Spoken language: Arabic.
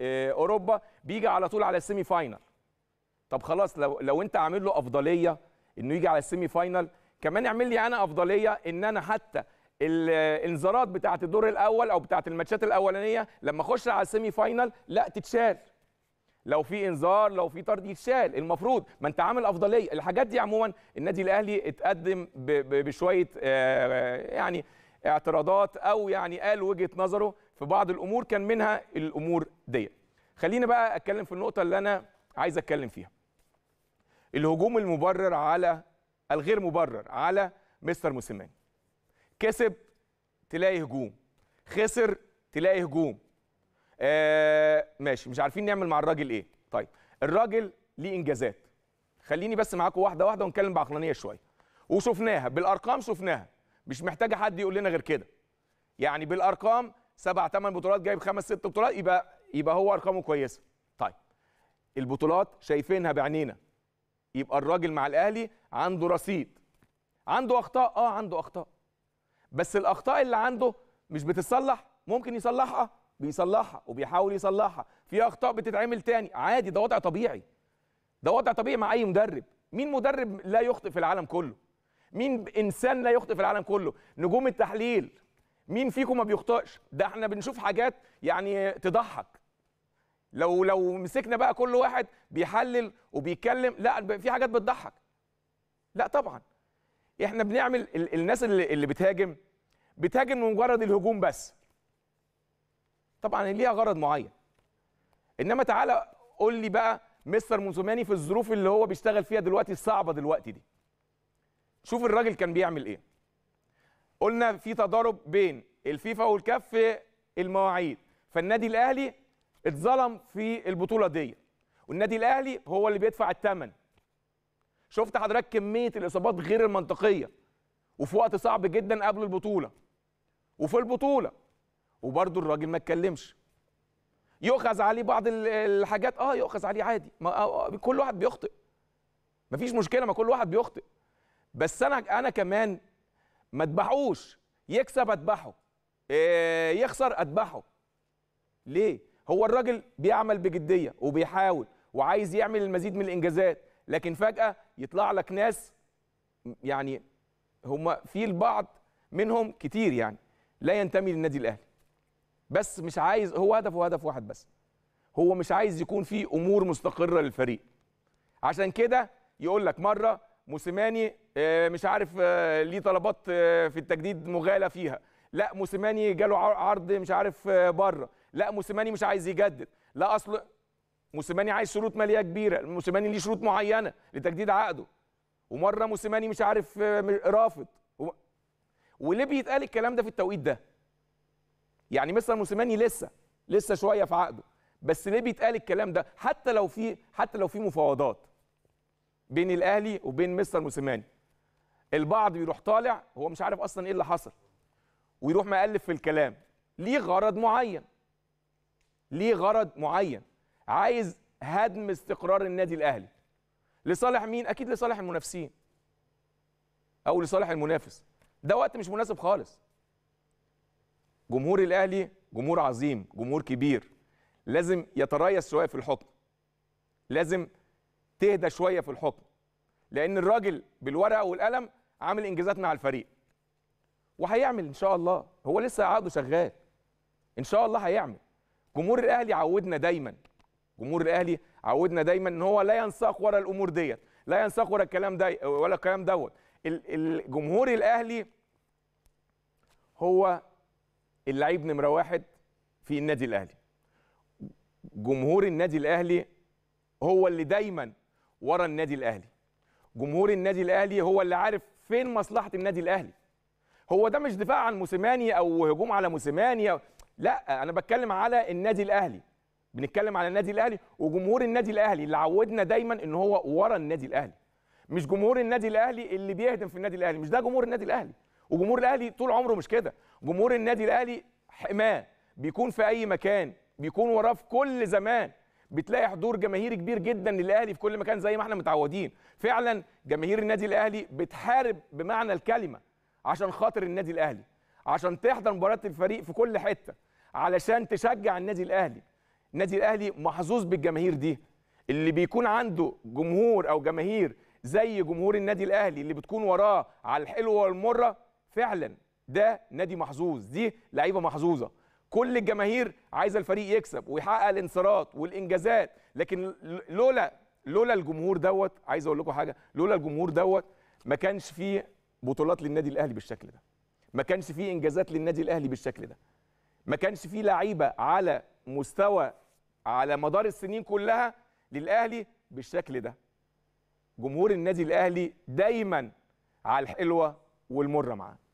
آه، اوروبا بيجي على طول على السيمي فاينل طب خلاص لو لو انت عامل له افضليه انه يجي على السيمي فاينل كمان اعمل لي انا افضليه ان انا حتى الانذارات بتاعه الدور الاول او بتاعه الماتشات الاولانيه لما اخش على السيمي فاينل لا تتشال لو في انذار لو في طرد يتشال المفروض ما انت عامل افضليه الحاجات دي عموما النادي الاهلي اتقدم بشويه آه، يعني اعتراضات او يعني قال وجهه نظره في بعض الامور كان منها الامور دي خلينا بقى اتكلم في النقطه اللي انا عايز اتكلم فيها الهجوم المبرر على الغير مبرر على مستر موسيماني كسب تلاقي هجوم خسر تلاقي هجوم آه ماشي مش عارفين نعمل مع الراجل ايه طيب الراجل ليه انجازات خليني بس معاكم واحده واحده ونتكلم بعقلانيه شويه وشفناها بالارقام شفناها مش محتاجه حد يقول لنا غير كده يعني بالارقام سبع ثمان بطولات جايب خمس ست بطولات يبقى يبقى هو ارقامه كويسه طيب البطولات شايفينها بعينينا يبقى الراجل مع الاهلي عنده رصيد عنده اخطاء اه عنده اخطاء بس الاخطاء اللي عنده مش بتتصلح ممكن يصلحها بيصلحها وبيحاول يصلحها في اخطاء بتتعمل تاني عادي ده وضع طبيعي ده وضع طبيعي مع اي مدرب مين مدرب لا يخطئ في العالم كله مين انسان لا يخطئ في العالم كله نجوم التحليل مين فيكم ما بيخطئش ده احنا بنشوف حاجات يعني تضحك لو لو مسكنا بقى كل واحد بيحلل وبيتكلم لا في حاجات بتضحك لا طبعا احنا بنعمل الناس اللي, اللي بتهاجم بتهاجم لمجرد الهجوم بس طبعا ليها غرض معين انما تعالى قول لي بقى مستر موسوماني في الظروف اللي هو بيشتغل فيها دلوقتي الصعبه دلوقتي دي شوف الراجل كان بيعمل ايه قلنا في تضارب بين الفيفا والكاف في المواعيد فالنادي الاهلي اتظلم في البطوله دي والنادي الاهلي هو اللي بيدفع الثمن شفت حضرتك كميه الاصابات غير المنطقيه وفي وقت صعب جدا قبل البطوله وفي البطوله وبرده الراجل ما اتكلمش يؤخذ عليه بعض الحاجات اه يؤخذ عليه عادي ما آه،, آه كل واحد بيخطئ مفيش مشكله ما كل واحد بيخطئ بس انا انا كمان ما اذبحوش يكسب اذبحه إيه يخسر اذبحه ليه هو الراجل بيعمل بجديه وبيحاول وعايز يعمل المزيد من الانجازات لكن فجاه يطلع لك ناس يعني هم في البعض منهم كتير يعني لا ينتمي للنادي الاهلي بس مش عايز هو هدفه هدف واحد بس هو مش عايز يكون في امور مستقره للفريق عشان كده يقول لك مره موسيماني آه، مش عارف آه، ليه طلبات آه، في التجديد مغالى فيها لا موسيماني جاله عرض مش عارف بره لا موسيماني مش عايز يجدد لا اصل موسيماني عايز شروط ماليه كبيره موسيماني ليه شروط معينه لتجديد عقده ومره موسيماني مش عارف رافض وليه بيتقال الكلام ده في التوقيت ده يعني مثلا موسيماني لسه لسه شويه في عقده بس ليه بيتقال الكلام ده حتى لو في حتى لو في مفاوضات بين الاهلي وبين مستر موسيماني البعض بيروح طالع هو مش عارف اصلا ايه اللي حصل ويروح مقلف في الكلام ليه غرض معين ليه غرض معين عايز هدم استقرار النادي الاهلي لصالح مين اكيد لصالح المنافسين او لصالح المنافس ده وقت مش مناسب خالص جمهور الاهلي جمهور عظيم جمهور كبير لازم يتريث شويه في الحكم لازم تهدى شويه في الحكم لان الراجل بالورقه والقلم عامل انجازات مع الفريق وهيعمل ان شاء الله هو لسه عقده شغال ان شاء الله هيعمل جمهور الاهلي عودنا دايما جمهور الاهلي عودنا دايما ان هو لا ينساق ورا الامور ديت لا ينساق ورا الكلام ده ولا الكلام دوت الجمهور الاهلي هو اللعيب نمره واحد في النادي الاهلي جمهور النادي الاهلي هو اللي دايما ورا النادي الاهلي جمهور النادي الاهلي هو اللي عارف فين مصلحه النادي الاهلي هو ده مش دفاع عن موسيماني او هجوم على موسيماني لا انا بتكلم على النادي الاهلي بنتكلم على النادي الاهلي وجمهور النادي الاهلي اللي عودنا دايما ان هو ورا النادي الاهلي مش جمهور النادي الاهلي اللي بيهدم في النادي الاهلي مش ده جمهور النادي الاهلي وجمهور الاهلي طول عمره مش كده جمهور النادي الاهلي حماه بيكون في اي مكان بيكون وراه في كل زمان بتلاقي حضور جماهيري كبير جدا للاهلي في كل مكان زي ما احنا متعودين فعلا جماهير النادي الاهلي بتحارب بمعنى الكلمه عشان خاطر النادي الاهلي عشان تحضر مباريات الفريق في كل حته علشان تشجع النادي الاهلي النادي الاهلي محظوظ بالجماهير دي اللي بيكون عنده جمهور او جماهير زي جمهور النادي الاهلي اللي بتكون وراه على الحلوه والمره فعلا ده نادي محظوظ دي لعيبه محظوظه كل الجماهير عايزه الفريق يكسب ويحقق الانصارات والانجازات لكن لولا لولا الجمهور دوت عايز اقول لكم حاجه لولا الجمهور دوت ما كانش فيه بطولات للنادي الاهلي بالشكل ده ما كانش فيه انجازات للنادي الاهلي بالشكل ده ما كانش فيه لعيبه على مستوى على مدار السنين كلها للاهلي بالشكل ده جمهور النادي الاهلي دايما على الحلوه والمره معاه